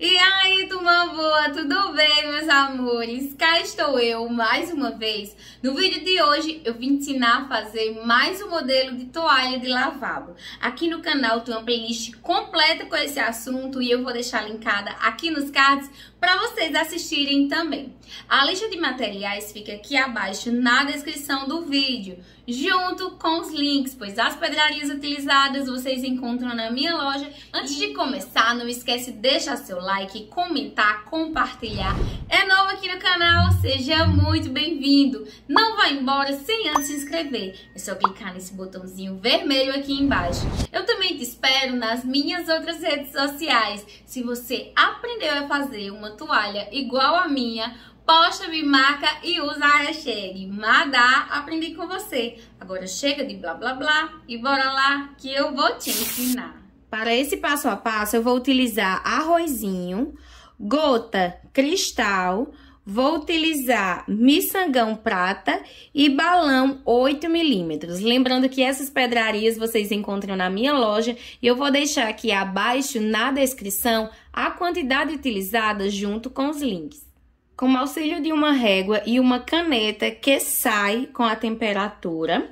E aí, turma boa, tudo bem, meus amores? Cá estou eu mais uma vez. No vídeo de hoje, eu vim ensinar a fazer mais um modelo de toalha de lavabo. Aqui no canal tem uma playlist completa com esse assunto e eu vou deixar linkada aqui nos cards para vocês assistirem também. A lista de materiais fica aqui abaixo na descrição do vídeo, junto com os links, pois as pedrarias utilizadas vocês encontram na minha loja. Antes de começar, não esquece de deixar seu like, comentar, compartilhar. É novo aqui no canal, seja muito bem-vindo. Não vá embora sem antes se inscrever. É só clicar nesse botãozinho vermelho aqui embaixo. Eu também te espero nas minhas outras redes sociais. Se você aprendeu a fazer uma toalha igual a minha, posta, me marca e usa a hashtag Madá, aprendi com você. Agora chega de blá blá blá e bora lá que eu vou te ensinar. Para esse passo a passo, eu vou utilizar arrozinho, gota, cristal, vou utilizar miçangão prata e balão 8 milímetros. Lembrando que essas pedrarias vocês encontram na minha loja e eu vou deixar aqui abaixo na descrição a quantidade utilizada junto com os links. Com o auxílio de uma régua e uma caneta que sai com a temperatura,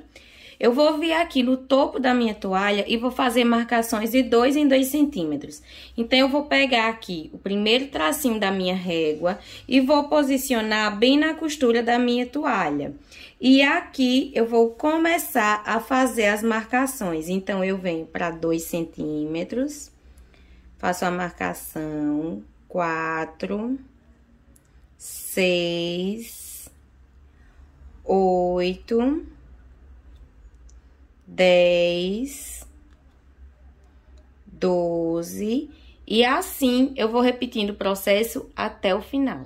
eu vou vir aqui no topo da minha toalha e vou fazer marcações de 2 em 2 centímetros. Então, eu vou pegar aqui o primeiro tracinho da minha régua e vou posicionar bem na costura da minha toalha. E aqui, eu vou começar a fazer as marcações. Então, eu venho para 2 centímetros, faço a marcação, 4, 6, 8 dez, doze, e assim eu vou repetindo o processo até o final.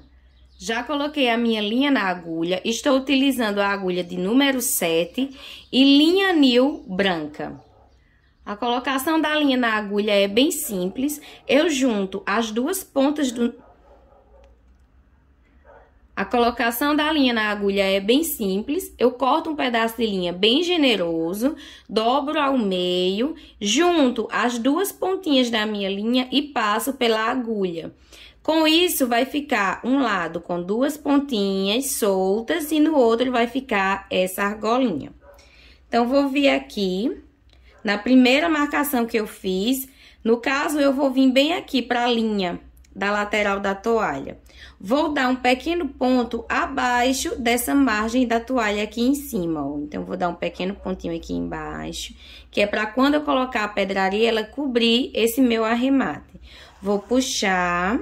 Já coloquei a minha linha na agulha, estou utilizando a agulha de número 7 e linha nil branca. A colocação da linha na agulha é bem simples, eu junto as duas pontas do, a colocação da linha na agulha é bem simples. Eu corto um pedaço de linha bem generoso, dobro ao meio, junto as duas pontinhas da minha linha e passo pela agulha. Com isso, vai ficar um lado com duas pontinhas soltas e no outro vai ficar essa argolinha. Então, vou vir aqui, na primeira marcação que eu fiz, no caso, eu vou vir bem aqui para a linha da lateral da toalha. Vou dar um pequeno ponto abaixo dessa margem da toalha aqui em cima, ó. Então, vou dar um pequeno pontinho aqui embaixo, que é para quando eu colocar a pedraria, ela cobrir esse meu arremate. Vou puxar.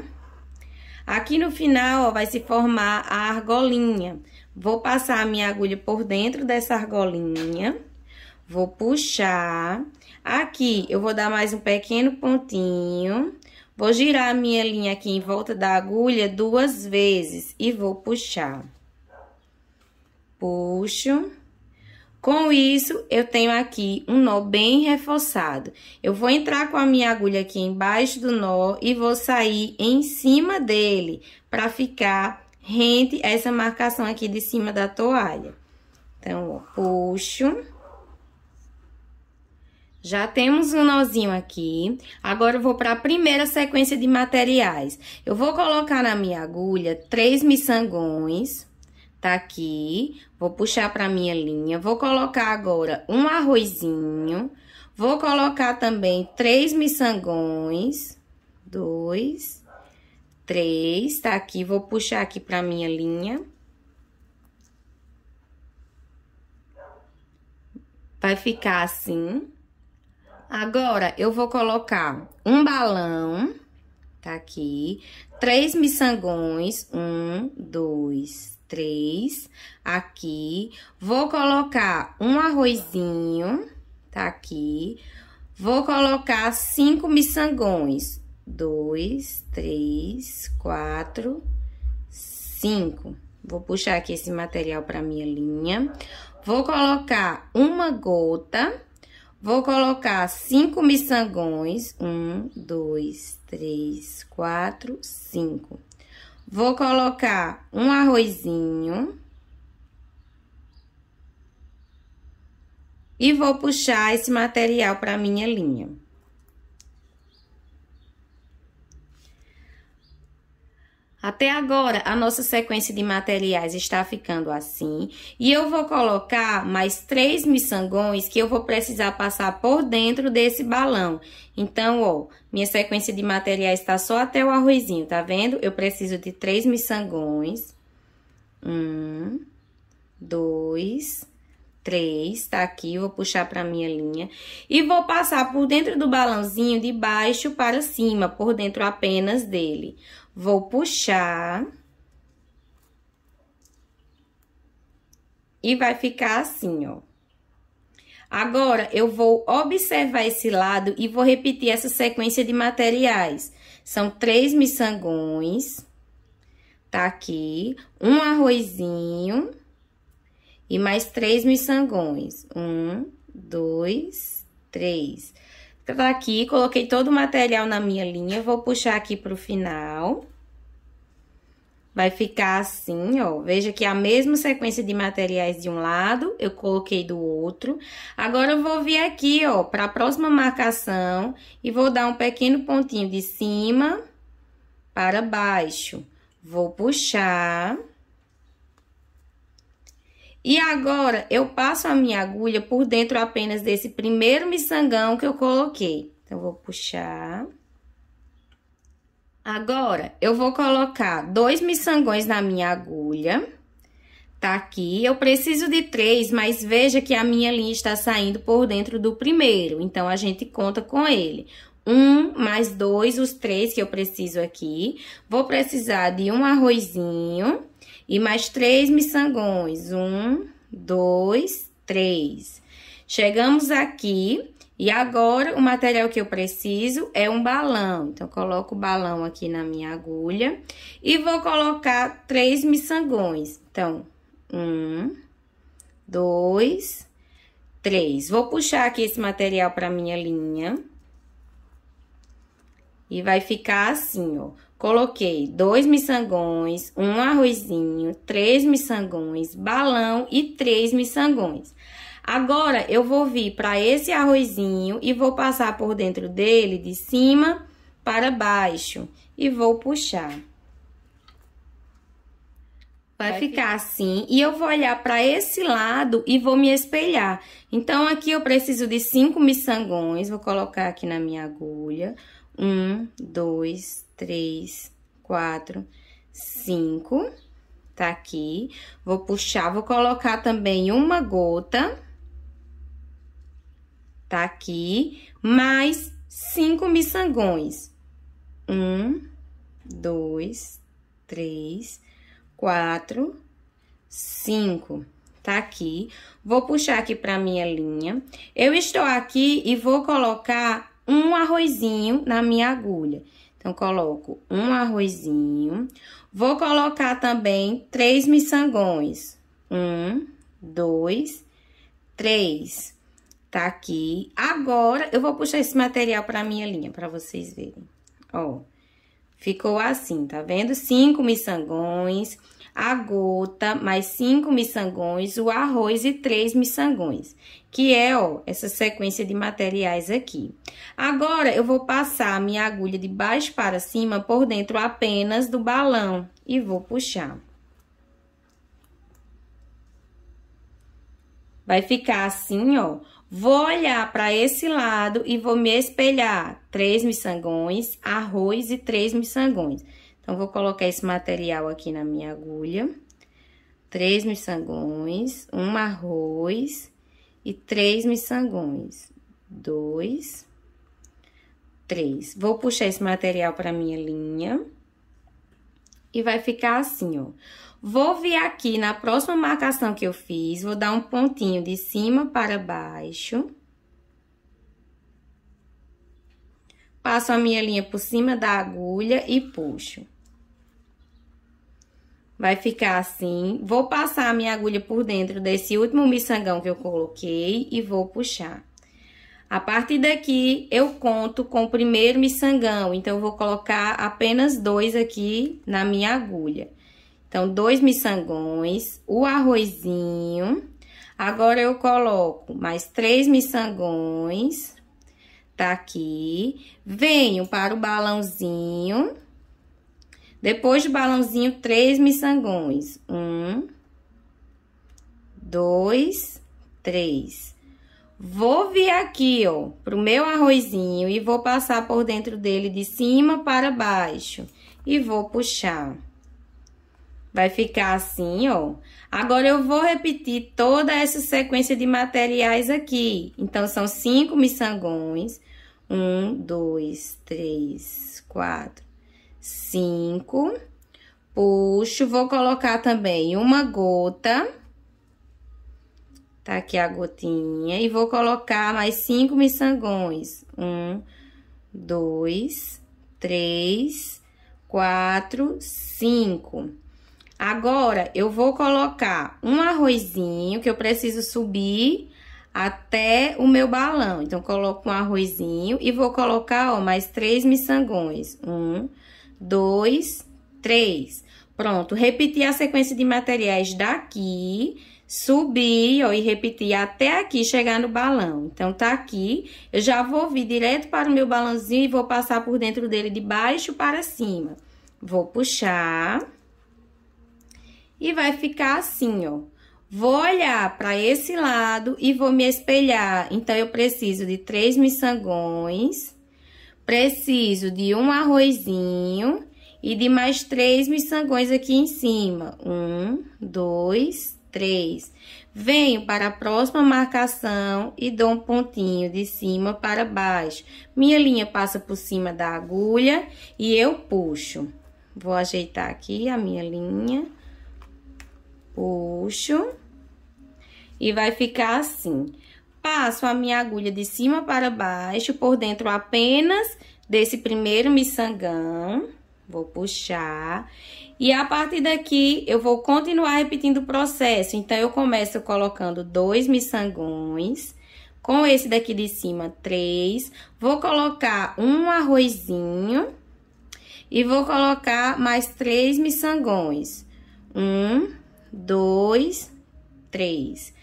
Aqui no final, ó, vai se formar a argolinha. Vou passar a minha agulha por dentro dessa argolinha. Vou puxar. Aqui, eu vou dar mais um pequeno pontinho Vou girar a minha linha aqui em volta da agulha duas vezes e vou puxar. Puxo. Com isso, eu tenho aqui um nó bem reforçado. Eu vou entrar com a minha agulha aqui embaixo do nó e vou sair em cima dele para ficar rente essa marcação aqui de cima da toalha. Então, ó, puxo. Já temos um nozinho aqui. Agora eu vou para a primeira sequência de materiais. Eu vou colocar na minha agulha três miçangões, tá aqui. Vou puxar para minha linha. Vou colocar agora um arrozinho. Vou colocar também três miçangões. Dois, três, tá aqui. Vou puxar aqui para minha linha. Vai ficar assim. Agora, eu vou colocar um balão, tá aqui, três miçangões, um, dois, três, aqui. Vou colocar um arrozinho, tá aqui. Vou colocar cinco miçangões, dois, três, quatro, cinco. Vou puxar aqui esse material para minha linha. Vou colocar uma gota Vou colocar cinco miçangões. Um, dois, três, quatro, cinco. Vou colocar um arrozinho. E vou puxar esse material para minha linha. Até agora, a nossa sequência de materiais está ficando assim. E eu vou colocar mais três miçangões que eu vou precisar passar por dentro desse balão. Então, ó, minha sequência de materiais está só até o arrozinho, tá vendo? Eu preciso de três miçangões. Um, dois, três, tá aqui. Vou puxar pra minha linha. E vou passar por dentro do balãozinho de baixo para cima, por dentro apenas dele. Vou puxar. E vai ficar assim, ó. Agora, eu vou observar esse lado e vou repetir essa sequência de materiais. São três miçangões, tá aqui, um arrozinho e mais três miçangões. Um, dois, três. Tá aqui, coloquei todo o material na minha linha, vou puxar aqui pro final. Vai ficar assim, ó. Veja que é a mesma sequência de materiais de um lado, eu coloquei do outro. Agora, eu vou vir aqui, ó, para a próxima marcação e vou dar um pequeno pontinho de cima para baixo. Vou puxar. E agora, eu passo a minha agulha por dentro apenas desse primeiro miçangão que eu coloquei. Então, vou puxar. Agora, eu vou colocar dois miçangões na minha agulha, tá aqui. Eu preciso de três, mas veja que a minha linha está saindo por dentro do primeiro, então a gente conta com ele. Um mais dois, os três que eu preciso aqui. Vou precisar de um arrozinho e mais três miçangões. Um, dois, três. Chegamos aqui, e agora, o material que eu preciso é um balão. Então, coloco o balão aqui na minha agulha e vou colocar três miçangões. Então, um, dois, três. Vou puxar aqui esse material para minha linha. E vai ficar assim, ó. Coloquei dois miçangões, um arrozinho, três miçangões, balão e três miçangões. Agora, eu vou vir para esse arrozinho e vou passar por dentro dele de cima para baixo e vou puxar. Vai, ficar assim e eu vou olhar para esse lado e vou me espelhar. Então, aqui eu preciso de cinco miçangões, vou colocar aqui na minha agulha. Um, dois, três, quatro, cinco, tá aqui. Vou puxar, vou colocar também uma gota tá aqui, mais cinco miçangões. Um, dois, três, quatro, cinco. Tá aqui. Vou puxar aqui pra minha linha. Eu estou aqui e vou colocar um arrozinho na minha agulha. Então, coloco um arrozinho. Vou colocar também três miçangões. Um, dois, três. Tá aqui. Agora, eu vou puxar esse material pra minha linha, pra vocês verem. Ó, ficou assim, tá vendo? Cinco miçangões, a gota, mais cinco miçangões, o arroz e três miçangões. Que é, ó, essa sequência de materiais aqui. Agora, eu vou passar a minha agulha de baixo para cima por dentro apenas do balão e vou puxar. Vai ficar assim, ó. Vou olhar para esse lado e vou me espelhar. Três miçangões, arroz e três miçangões. Então, vou colocar esse material aqui na minha agulha. Três miçangões, um arroz e três miçangões. Dois, três. Vou puxar esse material para minha linha. E vai ficar assim, ó. Vou vir aqui na próxima marcação que eu fiz, vou dar um pontinho de cima para baixo. Passo a minha linha por cima da agulha e puxo. Vai ficar assim. Vou passar a minha agulha por dentro desse último miçangão que eu coloquei e vou puxar. A partir daqui, eu conto com o primeiro miçangão, então, eu vou colocar apenas dois aqui na minha agulha. Então, dois miçangões, o arrozinho. Agora, eu coloco mais três miçangões, tá aqui. Venho para o balãozinho. Depois do balãozinho, três miçangões. Um, dois, três. Vou vir aqui, ó, pro meu arrozinho e vou passar por dentro dele de cima para baixo. E vou puxar. Vai ficar assim, ó. Agora, eu vou repetir toda essa sequência de materiais aqui. Então, são cinco miçangões. Um, dois, três, quatro, cinco. Puxo, vou colocar também uma gota. Tá aqui a gotinha. E vou colocar mais cinco miçangões. Um, dois, três, quatro, cinco. Agora, eu vou colocar um arrozinho que eu preciso subir até o meu balão. Então, coloco um arrozinho e vou colocar, ó, mais três miçangões. Um, dois, três. Pronto, repetir a sequência de materiais daqui, subir, ó, e repetir até aqui, chegar no balão. Então, tá aqui, eu já vou vir direto para o meu balãozinho e vou passar por dentro dele de baixo para cima. Vou puxar e vai ficar assim, ó. Vou olhar para esse lado e vou me espelhar. Então, eu preciso de três miçangões, preciso de um arrozinho e de mais três miçangões aqui em cima. Um, dois, três. Venho para a próxima marcação e dou um pontinho de cima para baixo. Minha linha passa por cima da agulha e eu puxo. Vou ajeitar aqui a minha linha puxo e vai ficar assim. Passo a minha agulha de cima para baixo, por dentro apenas desse primeiro miçangão. Vou puxar. E a partir daqui, eu vou continuar repetindo o processo. Então, eu começo colocando dois miçangões. Com esse daqui de cima, três. Vou colocar um arrozinho. E vou colocar mais três miçangões. Um, dois, três.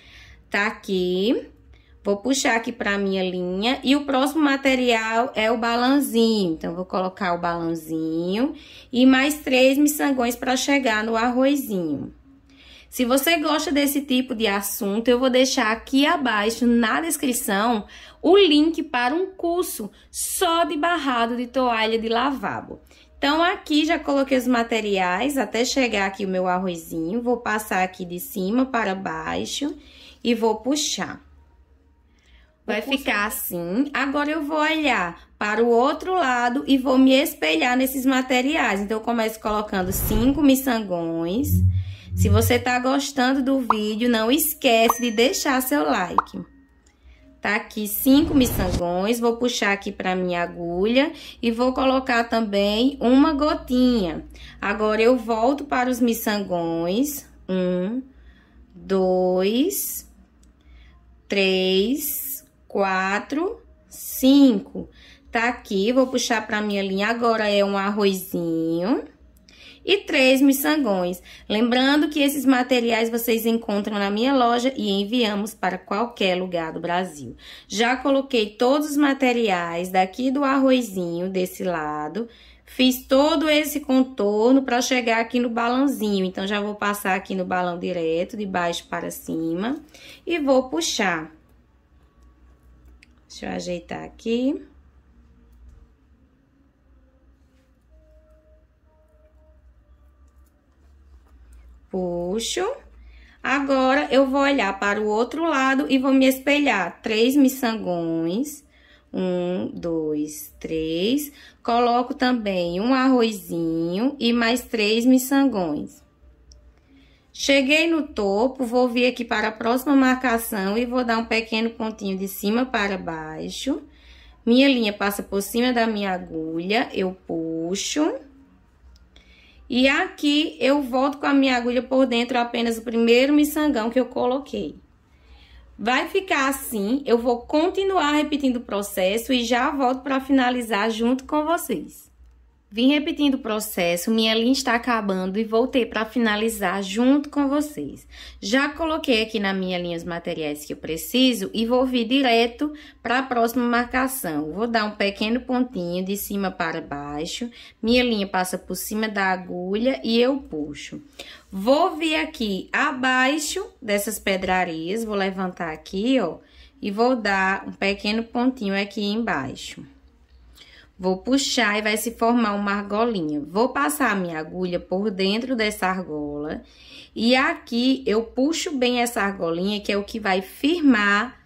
Tá aqui. Vou puxar aqui pra minha linha. E o próximo material é o balãozinho. Então, vou colocar o balãozinho. E mais três miçangões pra chegar no arrozinho. Se você gosta desse tipo de assunto, eu vou deixar aqui abaixo na descrição o link para um curso só de barrado de toalha de lavabo. Então, aqui já coloquei os materiais até chegar aqui o meu arrozinho. Vou passar aqui de cima para baixo e vou puxar. Vai ficar assim. Agora, eu vou olhar para o outro lado e vou me espelhar nesses materiais. Então, eu começo colocando cinco miçangões. Se você tá gostando do vídeo, não esquece de deixar seu like tá aqui cinco miçangões, vou puxar aqui para minha agulha e vou colocar também uma gotinha. Agora, eu volto para os miçangões, um, dois, três, quatro, cinco. Tá aqui, vou puxar para minha linha, agora é um arrozinho e três miçangões. Lembrando que esses materiais vocês encontram na minha loja e enviamos para qualquer lugar do Brasil. Já coloquei todos os materiais daqui do arrozinho, desse lado, Fiz todo esse contorno para chegar aqui no balãozinho. Então, já vou passar aqui no balão direto, de baixo para cima. E vou puxar. Deixa eu ajeitar aqui. Puxo. Agora, eu vou olhar para o outro lado e vou me espelhar três miçangões. Um, dois, três. Coloco também um arrozinho e mais três miçangões. Cheguei no topo, vou vir aqui para a próxima marcação e vou dar um pequeno pontinho de cima para baixo. Minha linha passa por cima da minha agulha, eu puxo. E aqui eu volto com a minha agulha por dentro apenas o primeiro miçangão que eu coloquei. Vai ficar assim, eu vou continuar repetindo o processo e já volto para finalizar junto com vocês. Vim repetindo o processo, minha linha está acabando e voltei para finalizar junto com vocês. Já coloquei aqui na minha linha os materiais que eu preciso e vou vir direto para a próxima marcação. Vou dar um pequeno pontinho de cima para baixo, minha linha passa por cima da agulha e eu puxo. Vou vir aqui abaixo dessas pedrarias, vou levantar aqui, ó, e vou dar um pequeno pontinho aqui embaixo. Vou puxar e vai se formar uma argolinha. Vou passar a minha agulha por dentro dessa argola. E aqui eu puxo bem essa argolinha, que é o que vai firmar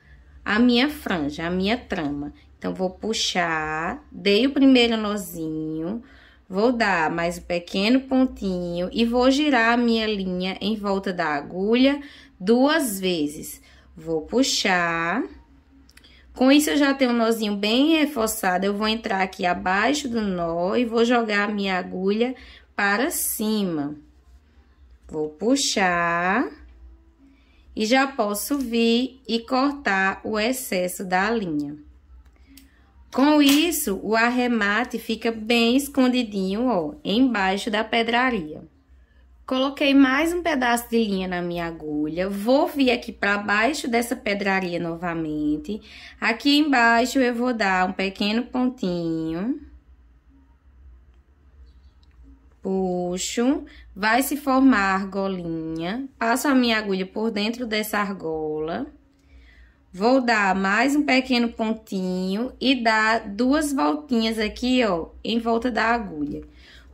a minha franja, a minha trama. Então, vou puxar, dei o primeiro nozinho, vou dar mais um pequeno pontinho e vou girar a minha linha em volta da agulha duas vezes. Vou puxar... Com isso, eu já tenho um nozinho bem reforçado. Eu vou entrar aqui abaixo do nó e vou jogar a minha agulha para cima. Vou puxar e já posso vir e cortar o excesso da linha. Com isso, o arremate fica bem escondidinho, ó, embaixo da pedraria. Coloquei mais um pedaço de linha na minha agulha, vou vir aqui para baixo dessa pedraria novamente. Aqui embaixo eu vou dar um pequeno pontinho. Puxo, vai se formar a argolinha, passo a minha agulha por dentro dessa argola. Vou dar mais um pequeno pontinho e dar duas voltinhas aqui, ó, em volta da agulha.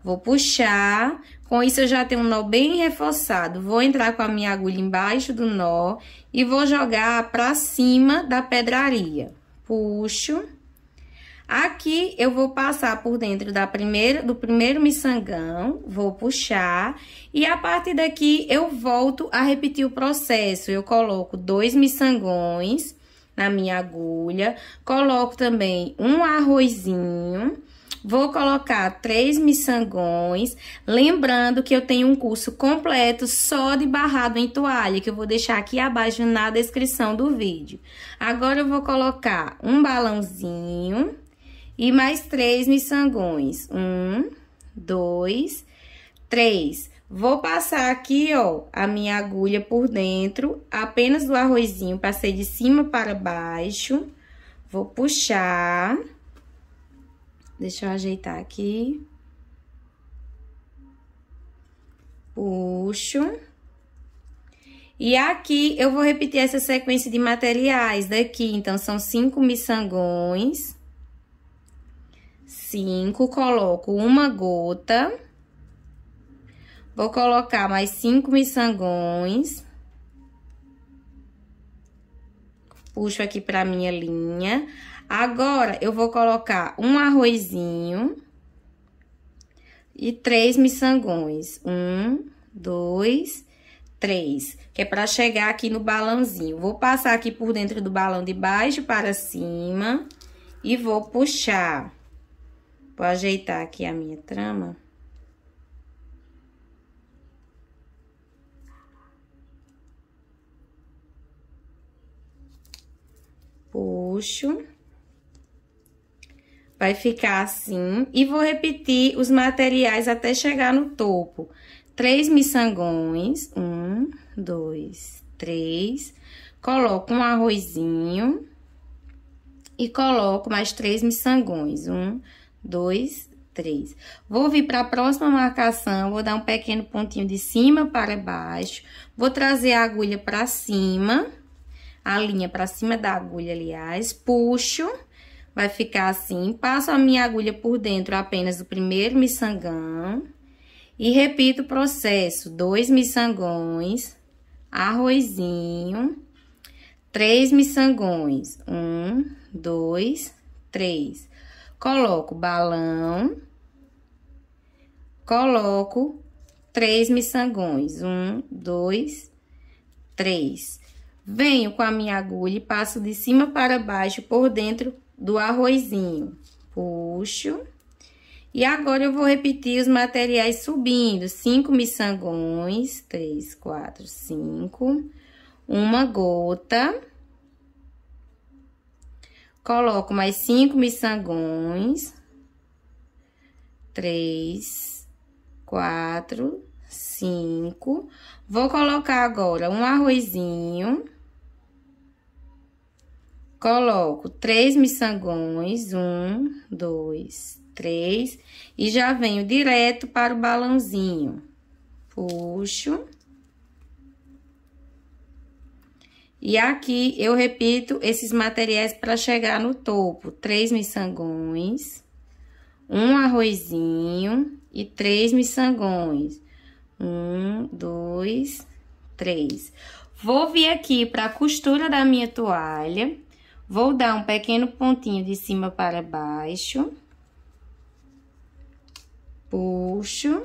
Vou puxar, com isso eu já tenho um nó bem reforçado. Vou entrar com a minha agulha embaixo do nó e vou jogar pra cima da pedraria. Puxo. Aqui eu vou passar por dentro da primeira, do primeiro miçangão, vou puxar. E a partir daqui eu volto a repetir o processo. Eu coloco dois miçangões na minha agulha, coloco também um arrozinho Vou colocar três miçangões, lembrando que eu tenho um curso completo só de barrado em toalha, que eu vou deixar aqui abaixo na descrição do vídeo. Agora eu vou colocar um balãozinho e mais três miçangões. Um, dois, três. Vou passar aqui, ó, a minha agulha por dentro, apenas do arrozinho, passei de cima para baixo. Vou puxar... Deixa eu ajeitar aqui. Puxo. E aqui eu vou repetir essa sequência de materiais daqui. Então, são cinco miçangões. Cinco, coloco uma gota. Vou colocar mais cinco miçangões. Puxo aqui pra minha linha. Agora, eu vou colocar um arrozinho e três miçangões. Um, dois, três. Que é pra chegar aqui no balãozinho. Vou passar aqui por dentro do balão de baixo para cima e vou puxar. Vou ajeitar aqui a minha trama. Puxo. Vai ficar assim. E vou repetir os materiais até chegar no topo. Três miçangões. Um, dois, três. Coloco um arrozinho. E coloco mais três miçangões. Um, dois, três. Vou vir para a próxima marcação. Vou dar um pequeno pontinho de cima para baixo. Vou trazer a agulha para cima. A linha para cima da agulha, aliás. Puxo Vai ficar assim. Passo a minha agulha por dentro apenas do primeiro miçangão. E repito o processo. Dois miçangões, arrozinho, três miçangões. Um, dois, três. Coloco balão. Coloco três miçangões. Um, dois, três. Venho com a minha agulha e passo de cima para baixo por dentro do arrozinho. Puxo. E agora, eu vou repetir os materiais subindo. Cinco miçangões. Três, quatro, cinco. Uma gota. Coloco mais cinco miçangões. Três, quatro, cinco. Vou colocar agora um arrozinho. Coloco três miçangões, um, dois, três, e já venho direto para o balãozinho. Puxo. E aqui eu repito esses materiais para chegar no topo. Três miçangões, um arrozinho e três miçangões. Um, dois, três. Vou vir aqui para a costura da minha toalha Vou dar um pequeno pontinho de cima para baixo. Puxo.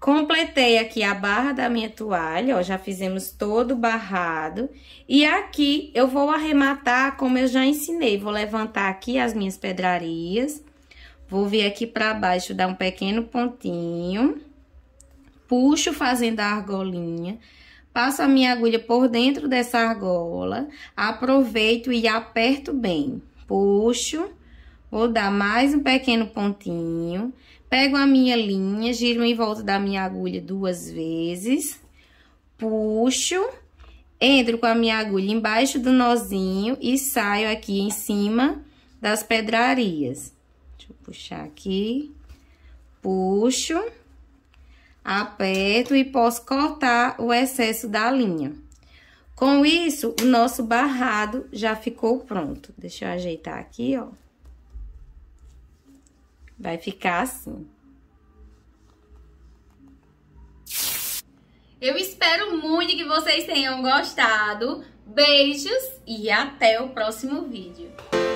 Completei aqui a barra da minha toalha, ó, já fizemos todo barrado. E aqui eu vou arrematar como eu já ensinei, vou levantar aqui as minhas pedrarias. Vou vir aqui pra baixo, dar um pequeno pontinho. Puxo fazendo a argolinha. Passo a minha agulha por dentro dessa argola, aproveito e aperto bem. Puxo, vou dar mais um pequeno pontinho, pego a minha linha, giro em volta da minha agulha duas vezes, puxo, entro com a minha agulha embaixo do nozinho e saio aqui em cima das pedrarias. Deixa eu puxar aqui, puxo aperto e posso cortar o excesso da linha. Com isso, o nosso barrado já ficou pronto. Deixa eu ajeitar aqui, ó. Vai ficar assim. Eu espero muito que vocês tenham gostado. Beijos e até o próximo vídeo.